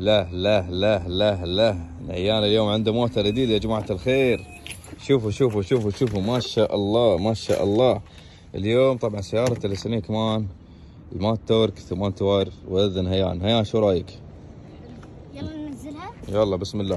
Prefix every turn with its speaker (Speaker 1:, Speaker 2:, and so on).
Speaker 1: لا لا لا لا لا العيال اليوم عنده موتر جديد يا جماعة الخير شوفوا شوفوا شوفوا شوفوا ما شاء الله ما شاء الله اليوم طبعا سيارة السنين كمان المات تورك ثمان توار واذن هيان هيان شو رايك؟
Speaker 2: يلا ننزلها
Speaker 3: يلا بسم الله